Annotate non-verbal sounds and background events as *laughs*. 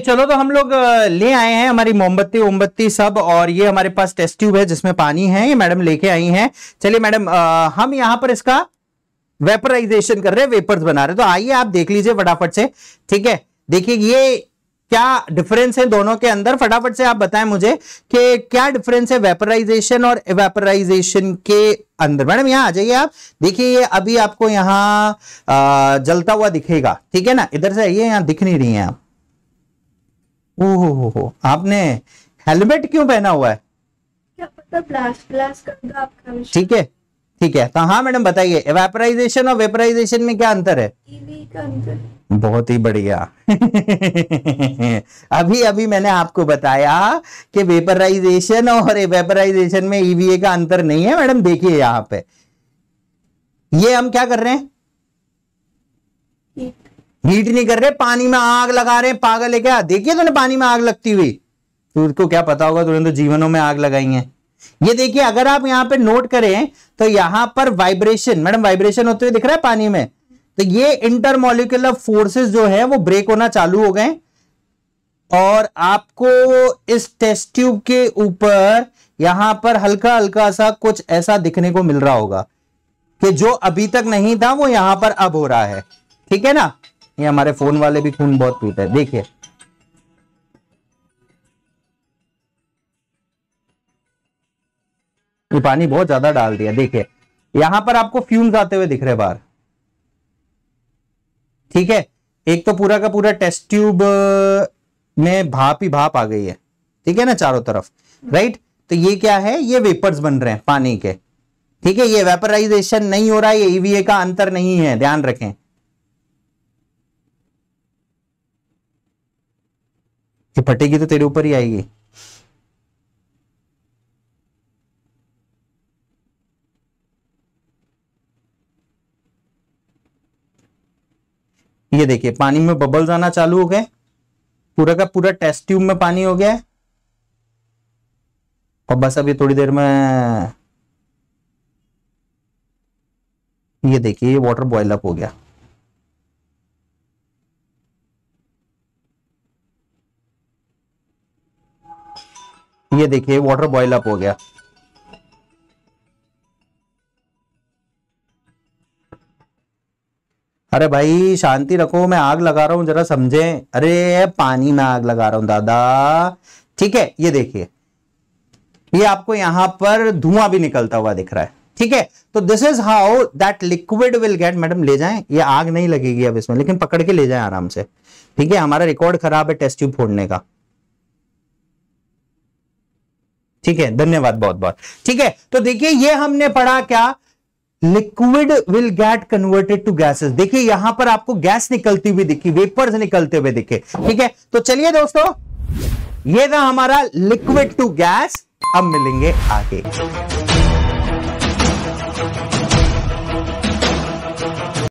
चलो तो हम लोग ले आए हैं हमारी मोमबत्ती मोमबत्ती सब और ये हमारे पास टेस्ट ट्यूब है जिसमें पानी है ये मैडम लेके आई हैं चलिए मैडम हम यहाँ पर इसका वेपराइजेशन कर रहे हैं वेपर्स बना रहे हैं तो आइए आप देख लीजिए फटाफट से ठीक है देखिए ये क्या डिफरेंस है दोनों के अंदर फटाफट से आप बताएं मुझे कि क्या डिफरेंस है वेपराइजेशन और वेपराइजेशन के अंदर मैडम यहाँ आ जाइए आप देखिए ये अभी आपको यहाँ जलता हुआ दिखेगा ठीक है ना इधर से आइए यहाँ दिख नहीं रही है आप ओहो आपने हेलमेट क्यों पहना हुआ है क्या पता ब्लास्ट ब्लास्ट कर दो आपका ठीक है ठीक है तो हाँ मैडम बताइए वेपराइजेशन और वेपराइजेशन में क्या अंतर है बहुत ही बढ़िया *laughs* अभी अभी मैंने आपको बताया कि वेपराइजेशन और वेपराइजेशन में ईवीए e का अंतर नहीं है मैडम देखिए यहाँ पे ये हम क्या कर रहे हैं हीट नहीं कर रहे पानी में आग लगा रहे पागल है क्या देखिए तुमने पानी में आग लगती हुई तुझको तो क्या पता होगा तुमने तो जीवनों में आग लगाई है ये देखिए अगर आप यहाँ पे नोट करें तो यहां पर वाइब्रेशन मैडम वाइब्रेशन होते हुए दिख रहा है पानी में तो ये इंटरमोलिकुलर फोर्सेस जो है वो ब्रेक होना चालू हो गए और आपको इस टेस्ट ट्यूब के ऊपर यहां पर हल्का हल्का सा कुछ ऐसा दिखने को मिल रहा होगा कि जो अभी तक नहीं था वो यहां पर अब हो रहा है ठीक है ना ये हमारे फोन वाले भी खून बहुत पीते हैं देखिए ये पानी बहुत ज्यादा डाल दिया देखिए यहां पर आपको फ्यूम्स आते हुए दिख रहे बाहर ठीक है एक तो पूरा का पूरा टेस्ट ट्यूब में भाप ही भाप आ गई है ठीक है ना चारों तरफ राइट तो ये क्या है ये वेपर्स बन रहे हैं पानी के ठीक है ये वेपराइजेशन नहीं हो रहा है ये ईवीए e का अंतर नहीं है ध्यान रखें कि फटेगी तो तेरे ऊपर ही आएगी ये देखिए पानी में बबल्स आना चालू हो गए पूरा का पूरा टेस्ट ट्यूब में पानी हो गया और बस अभी थोड़ी देर में ये देखिए ये वाटर बॉयल अप हो गया ये देखिए वाटर बॉयल अप हो गया अरे भाई शांति रखो मैं आग लगा रहा हूं जरा समझे अरे पानी में आग लगा रहा हूं दादा ठीक है ये देखिए ये आपको यहां पर धुआं भी निकलता हुआ दिख रहा है ठीक है तो this is how that liquid will get madam ले जाएं ये आग नहीं लगेगी अब इसमें लेकिन पकड़ के ले जाएं आराम से ठीक है हमारा रिकॉर्ड खराब है टेस्ट ट्यूब फोड़ने का ठीक है धन्यवाद बहुत बहुत ठीक है तो देखिए ये हमने पढ़ा क्या liquid will get converted to gases देखिए यहां पर आपको गैस निकलती हुई दिखी वेपर्स निकलते हुए दिखे ठीक है तो चलिए दोस्तों ये था हमारा लिक्विड टू गैस अब मिलेंगे आगे